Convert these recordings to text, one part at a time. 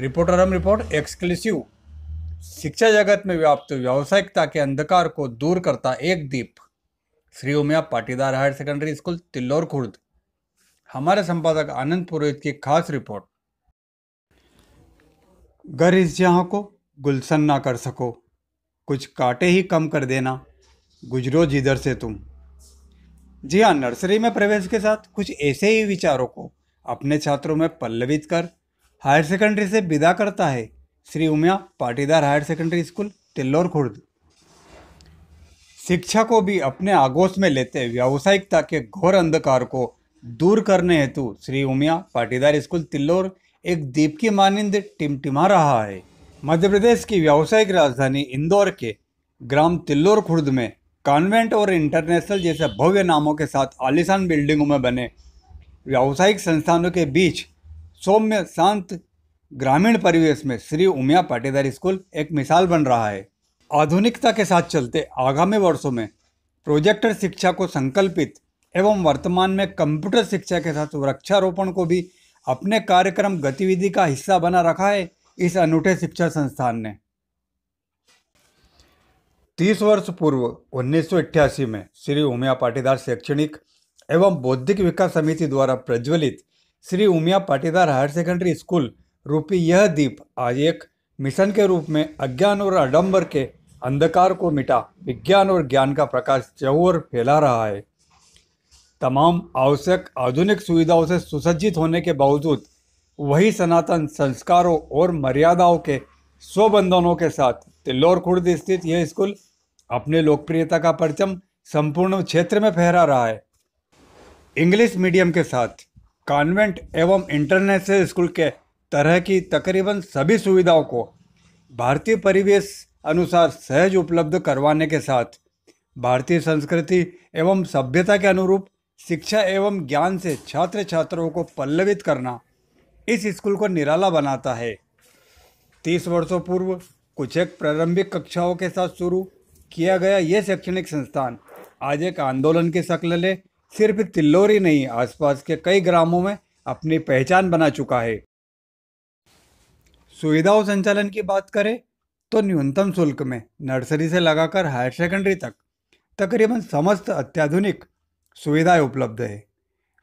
रिपोर्टरम report exclusive शिक्षा जगत में व्याप्त व्यावसायिकता के अंधकार को दूर करता एक दीप Shri Umiya Patidar higher secondary school Tillor Khurd हमारे संपादक आनंद पुरोहित की खास रिपोर्ट घर इस जहाँ को गुलशन ना कर सको कुछ काटे ही कम कर देना गुजरो जिधर से तुम जी हाँ नर्सरी में प्रवेश के साथ कुछ ऐसे ही विचारों को अपने छात्रों में पल्लवित कर हायर सेकेंडरी से विदा करता है Shri Umiya Patidar higher secondary school Tillor Khurd शिक्षा को भी अपने आगोश में लेते व्यावसायिकता के घोर अंधकार को दूर करने हेतु श्री उमिया पाटीदार स्कूल तिल्लोर एक दीप की मानिंद टिमटिमा रहा है मध्य प्रदेश की व्यावसायिक राजधानी इंदौर के ग्राम तिल्लोर खुर्द में कॉन्वेंट और इंटरनेशनल जैसे भव्य नामों के साथ आलिशान बिल्डिंगों में बने व्यावसायिक संस्थानों के बीच सौम्य शांत ग्रामीण परिवेश में श्री उमिया पाटीदार स्कूल एक मिसाल बन रहा है आधुनिकता के साथ चलते आगामी वर्षों में प्रोजेक्टर शिक्षा को संकल्पित एवं वर्तमान में कंप्यूटर शिक्षा के साथ वृक्षारोपण को भी अपने कार्यक्रम गतिविधि का हिस्सा बना रखा है इस अनूठे शिक्षा संस्थान ने तीस वर्ष पूर्व उन्नीस में श्री उमिया पाटीदार शैक्षणिक एवं बौद्धिक विकास समिति द्वारा प्रज्वलित Shri Umiya Patidar higher secondary school रूपी यह दीप आज एक मिशन के रूप में अज्ञान और आडम्बर के अंधकार को मिटा विज्ञान और ज्ञान का प्रकाश चहुर फैला रहा है तमाम आवश्यक आधुनिक सुविधाओं से सुसज्जित होने के बावजूद वही सनातन संस्कारों और मर्यादाओं के स्वबंधनों के साथ तिल्लोर खुर्द स्थित यह स्कूल अपने लोकप्रियता का परचम संपूर्ण क्षेत्र में फहरा रहा है इंग्लिश मीडियम के साथ कॉन्वेंट एवं इंटरनेशनल स्कूल के तरह की तकरीबन सभी सुविधाओं को भारतीय परिवेश अनुसार सहज उपलब्ध करवाने के साथ भारतीय संस्कृति एवं सभ्यता के अनुरूप शिक्षा एवं ज्ञान से छात्र छात्राओं को पल्लवित करना इस स्कूल को निराला बनाता है तीस वर्षों पूर्व कुछ एक प्रारंभिक कक्षाओं के साथ शुरू किया गया यह शैक्षणिक संस्थान आज एक आंदोलन की शक्ल ले सिर्फ तिल्लोरी नहीं आसपास के कई ग्रामों में अपनी पहचान बना चुका है सुविधाओं संचालन की बात करें तो न्यूनतम शुल्क में नर्सरी से लगाकर हायर सेकेंडरी तक तकरीबन समस्त अत्याधुनिक सुविधाएं उपलब्ध है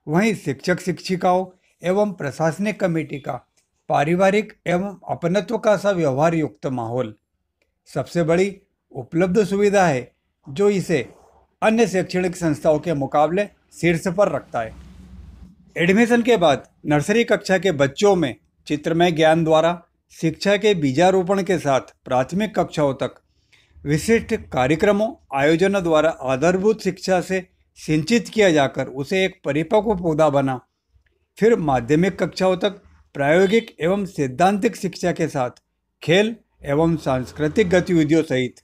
वहीं शिक्षक शिक्षिकाओं एवं प्रशासनिक कमेटी का पारिवारिक एवं अपनत्व का सा व्यवहार युक्त माहौल सबसे बड़ी उपलब्ध सुविधा है जो इसे अन्य शैक्षणिक संस्थाओं के मुकाबले शीर्ष पर रखता है एडमिशन के बाद नर्सरी कक्षा के बच्चों में चित्रमय ज्ञान द्वारा शिक्षा के बीजारोपण के साथ प्राथमिक कक्षाओं तक विशिष्ट कार्यक्रमों आयोजनों द्वारा आधारभूत शिक्षा से सिंचित किया जाकर उसे एक परिपक्व पौधा बना फिर माध्यमिक कक्षाओं तक प्रायोगिक एवं सिद्धांतिक शिक्षा के साथ खेल एवं सांस्कृतिक गतिविधियों सहित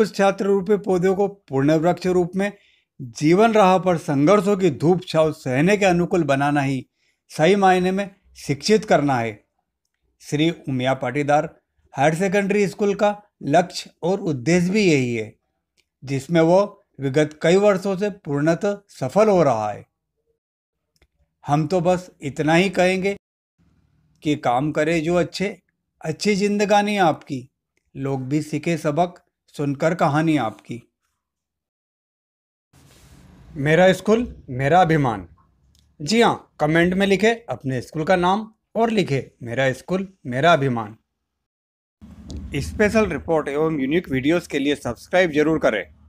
उस छात्र रूपी पौधे को पूर्ण वृक्ष रूप में जीवन राह पर संघर्षों की धूप छाव सहने के अनुकूल बनाना ही सही मायने में शिक्षित करना है Shri Umiya Patidar higher secondary school का लक्ष्य और उद्देश्य भी यही है जिसमें वो विगत कई वर्षों से पूर्णतः सफल हो रहा है हम तो बस इतना ही कहेंगे कि काम करें जो अच्छे अच्छी जिंदगानी आपकी लोग भी सीखे सबक सुनकर कहानी आपकी मेरा स्कूल मेरा अभिमान जी हाँ कमेंट में लिखे अपने स्कूल का नाम और लिखे मेरा स्कूल मेरा अभिमान स्पेशल रिपोर्ट एवं यूनिक वीडियोस के लिए सब्सक्राइब जरूर करें